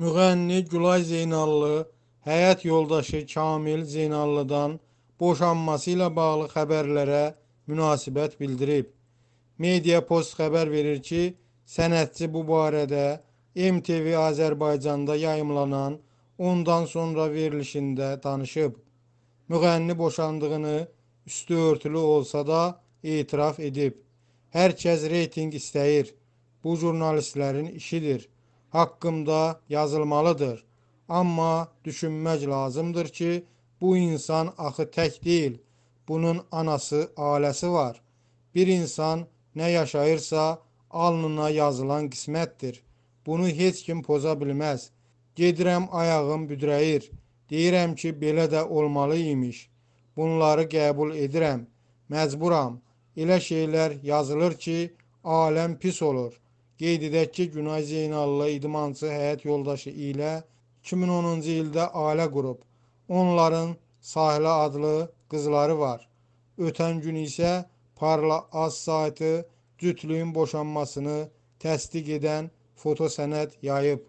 müğənni Gülay Zeynallı həyat yoldaşı Kamil Zeynallıdan boşanması ilə bağlı xəbərlərə münasibət bildirib. Media Post xəbər verir ki, sənətçi bu barədə MTV Azərbaycanda yayımlanan ondan sonra verilişində danışıb. Müğənni boşandığını üstü örtülü olsa da etiraf edib. Hər kəs reyting istəyir. Bu jurnalistlərin işidir.'' haqqımda yazılmalıdır. Amma düşünmək lazımdır ki, bu insan axı tək deyil. Bunun anası, ailəsi var. Bir insan nə yaşayırsa, alnına yazılan qismətdir. Bunu heç kim poza bilməz. Gedirəm ayağım büdrəyir. Deyirəm ki, belə də olmalı imiş. Bunları qəbul edirəm. Məcburam. Elə şeylər yazılır ki, aləm pis olur. Qeyd edək ki, Günay Zeynallı idmançı həyat yoldaşı ilə 2010-cu ildə ailə qurub. Onların Sahilə adlı qızları var. Ötən gün isə Parla Az saytı cütlüyün boşanmasını təsdiq edən fotosənəd yayıb.